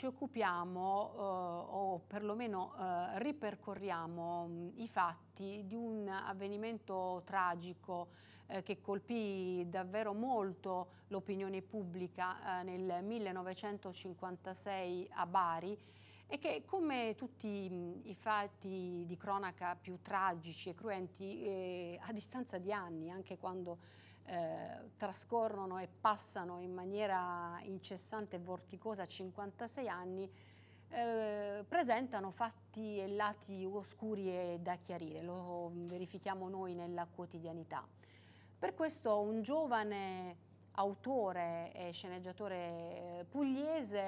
ci occupiamo eh, o perlomeno eh, ripercorriamo mh, mm, i fatti di un avvenimento tragico eh, che colpì davvero molto l'opinione pubblica eh, nel 1956 a Bari e che come tutti mh, mm, i fatti di cronaca più tragici e cruenti eh, a distanza di anni, anche quando eh, trascorrono e passano in maniera incessante e vorticosa 56 anni, eh, presentano fatti e lati oscuri e da chiarire, lo verifichiamo noi nella quotidianità. Per questo un giovane autore e sceneggiatore eh, pugliese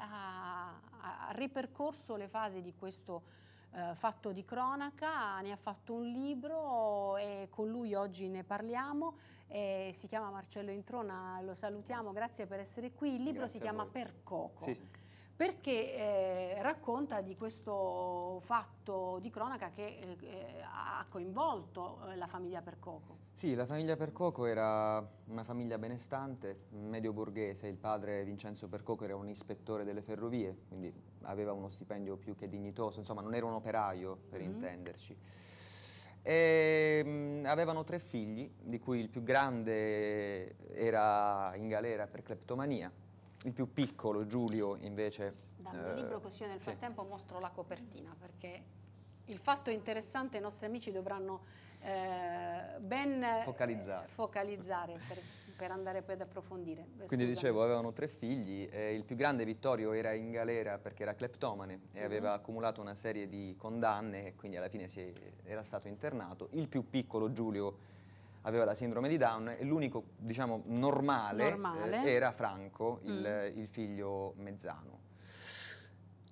ha, ha ripercorso le fasi di questo eh, fatto di cronaca, ne ha fatto un libro e con lui oggi ne parliamo. Eh, si chiama Marcello Introna, lo salutiamo, grazie per essere qui. Il libro grazie si chiama Per Coco. Sì perché eh, racconta di questo fatto di cronaca che eh, eh ha coinvolto eh, la famiglia Percoco. Sì, la famiglia Percoco era una famiglia benestante, medio borghese, il padre Vincenzo Percoco era un ispettore delle ferrovie, quindi aveva uno stipendio più che dignitoso, insomma non era un operaio per mm intenderci. E, ehm, mh, avevano tre figli, di cui il più grande era in galera per cleptomania, il più piccolo, Giulio, invece... Da un eh, libro così io nel frattempo mostro la copertina perché il fatto interessante i nostri amici dovranno eh, ben eh, focalizzare, focalizzare per, per, andare poi ad approfondire. Quindi dicevo, avevano tre figli, eh, il più grande Vittorio era in galera perché era cleptomane e uh mhm. -huh. aveva accumulato una serie di condanne e quindi alla fine è, era stato internato, il più piccolo Giulio aveva la sindrome di Down e l'unico, diciamo, normale, normale. Eh, era Franco, il, mm. il figlio mezzano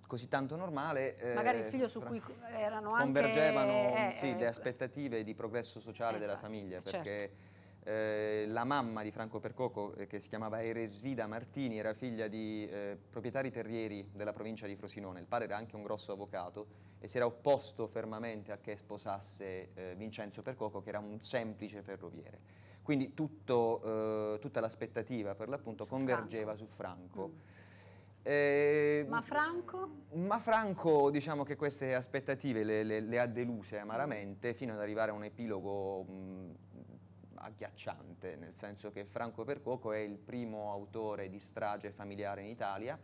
così tanto normale. Eh, Magari eh, il figlio su cui erano convergevano, anche... Convergevano eh, sì, le eh, aspettative di progresso sociale esatto, della famiglia, certo. perché certo eh, la mamma di Franco Percoco, eh, che si chiamava Eresvida Martini, era figlia di eh, proprietari terrieri della provincia di Frosinone, il padre era anche un grosso avvocato e si era opposto fermamente a che sposasse eh, Vincenzo Percoco, che era un semplice ferroviere. Quindi tutto, eh, tutta l'aspettativa per l'appunto convergeva Franco. su Franco. Mm. Eh, ma Franco? Ma Franco diciamo che queste aspettative le, le, le ha deluse amaramente fino ad arrivare a un epilogo mh, mm, agghiacciante, nel senso che Franco Percoco è il primo autore di strage familiare in Italia.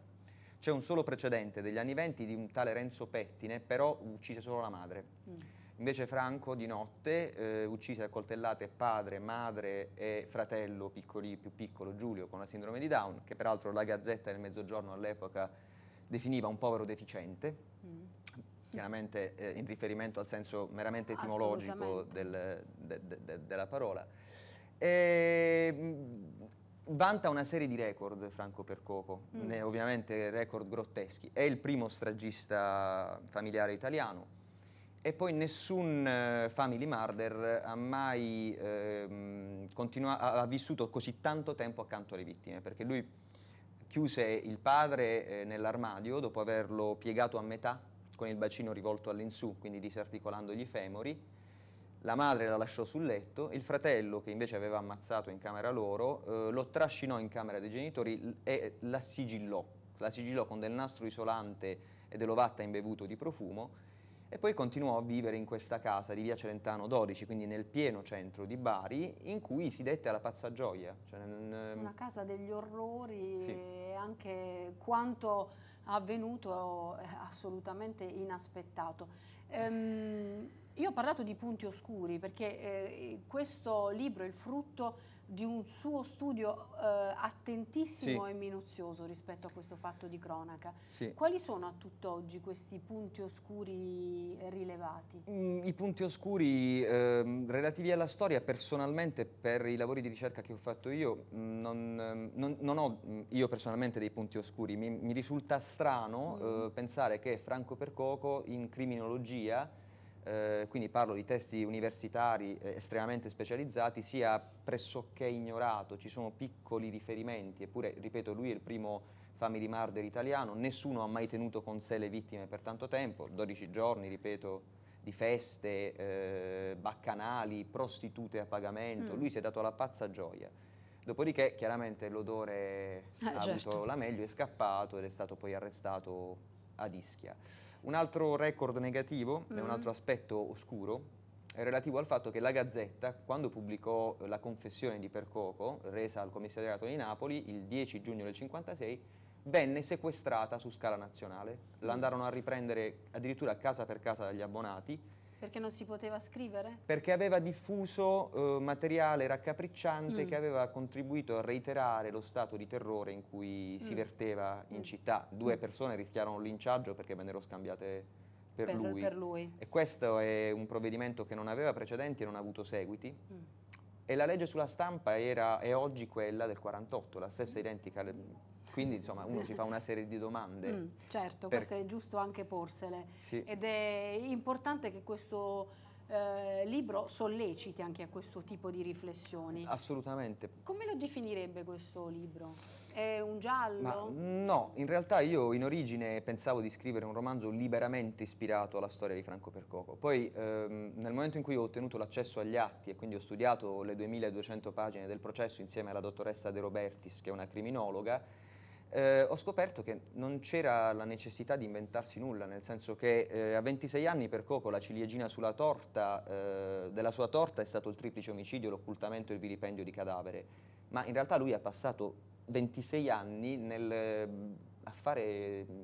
C'è un solo precedente degli anni venti di un tale Renzo Pettine, però uccise solo la madre. Mm. Invece Franco di notte eh, uccise a coltellate padre, madre e fratello piccoli, più piccolo Giulio con la sindrome di Down, che peraltro la Gazzetta del Mezzogiorno all'epoca definiva un povero deficiente. Mm chiaramente eh, in riferimento al senso meramente etimologico del, de, de, de, della parola. E, ehm, vanta una serie di record Franco Percoco, mm. ne, ovviamente record grotteschi. È il primo stragista familiare italiano e poi nessun eh, family murder ha mai eh, ha vissuto così tanto tempo accanto alle vittime, perché lui chiuse il padre eh, nell'armadio dopo averlo piegato a metà con il bacino rivolto all'insù, quindi disarticolandogli i femori, la madre la lasciò sul letto, il fratello, che invece aveva ammazzato in camera loro, eh, lo trascinò in camera dei genitori e la sigillò. La sigillò con del nastro isolante e dell'ovatta imbevuto di profumo e poi continuò a vivere in questa casa di via Celentano 12, quindi nel pieno centro di Bari, in cui si dette alla pazza gioia. Cioè, Una casa degli orrori sì. e anche quanto avvenuto assolutamente inaspettato. Ehm, io ho parlato di punti oscuri perché eh, questo libro è il frutto di un suo studio eh, attentissimo sì. e minuzioso rispetto a questo fatto di cronaca. Sì. Quali sono a tutt'oggi questi punti oscuri rilevati? Mm, I punti oscuri eh, relativi alla storia, personalmente per i lavori di ricerca che ho fatto io, mm, non, ehm, non, non ho mm, io personalmente dei punti oscuri. Mi, mi risulta strano mm. Eh, pensare che Franco Percoco in criminologia eh, quindi parlo di testi universitari eh, estremamente specializzati, sia pressoché ignorato, ci sono piccoli riferimenti, eppure, ripeto, lui è il primo family murder italiano, nessuno ha mai tenuto con sé le vittime per tanto tempo, 12 giorni, ripeto, di feste, eh, baccanali, prostitute a pagamento, mm. lui si è dato la pazza gioia. Dopodiché chiaramente l'odore ah, ha certo. avuto la meglio, è scappato ed è stato poi arrestato ad Ischia. Un altro record negativo, mm. un altro aspetto oscuro, è relativo al fatto che la Gazzetta, quando pubblicò la confessione di Percoco, resa al commissariato di Napoli il 10 giugno del 1956, venne sequestrata su scala nazionale. Mm. L'andarono a riprendere addirittura casa per casa dagli abbonati, perché non si poteva scrivere? Perché aveva diffuso eh, materiale raccapricciante mm. che aveva contribuito a reiterare lo stato di terrore in cui mm. si verteva in mm. città. Due mm. persone rischiarono linciaggio perché vennero scambiate per, per, lui. per, lui. E questo è un provvedimento che non aveva precedenti e non ha avuto seguiti. Mm. E la legge sulla stampa era, è oggi quella del 48, la stessa mm. identica quindi insomma uno si fa una serie di domande. Mm, certo, per... questo è giusto anche porsele. Sì. Ed è importante che questo eh, libro solleciti anche a questo tipo di riflessioni. Assolutamente. Come lo definirebbe questo libro? È un giallo? Ma, mm, no, in realtà io in origine pensavo di scrivere un romanzo liberamente ispirato alla storia di Franco Percoco. Poi ehm, nel momento in cui ho ottenuto l'accesso agli atti e quindi ho studiato le 2200 pagine del processo insieme alla dottoressa De Robertis, che è una criminologa, eh, ho scoperto che non c'era la necessità di inventarsi nulla, nel senso che eh, a 26 anni per Coco la ciliegina sulla torta, eh, della sua torta è stato il triplice omicidio, l'occultamento e il vilipendio di cadavere, ma in realtà lui ha passato 26 anni nel, eh, a fare mm,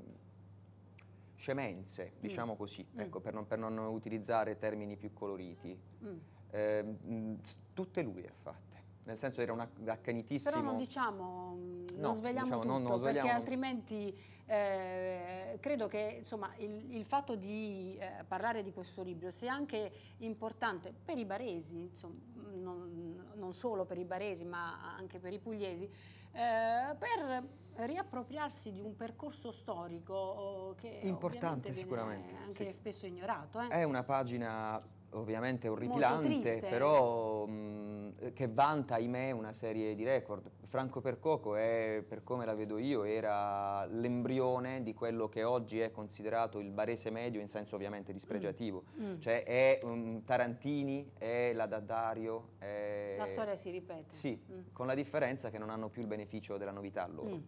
scemenze, mm. diciamo mm. così, mm. Ecco, per, non, per, non, utilizzare termini più coloriti. Mm. Eh, mm tutte lui ha fatto nel senso era un accanitissimo... Però non diciamo, mm, non svegliamo diciamo, tutto, no, non svegliamo, perché altrimenti eh, credo che insomma, il, il fatto di eh, parlare di questo libro sia anche importante per i baresi, insomma, non, non, solo per i baresi ma anche per i pugliesi, eh, per riappropriarsi di un percorso storico oh, che importante sicuramente anche sì. spesso ignorato. Eh. È una pagina ovviamente orripilante, però mh, che vanta, ahimè, una serie di record. Franco Percoco, è, per come la vedo io, era l'embrione di quello che oggi è considerato il barese medio in senso ovviamente mm. dispregiativo. Mm. Mm. Cioè è um, Tarantini, è la Daddario. È... La storia si ripete. Sì, mm. con la differenza che non hanno più il beneficio della novità loro. Mm.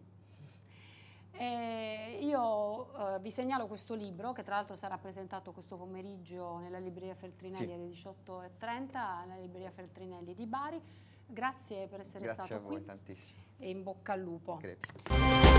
E io eh, vi segnalo questo libro che tra l'altro sarà presentato questo pomeriggio nella libreria Feltrinelli sì. alle 18.30, alla libreria Feltrinelli di Bari. Grazie per essere Grazie stato qui. Grazie a voi qui. tantissimo. E in bocca al lupo. Crepi.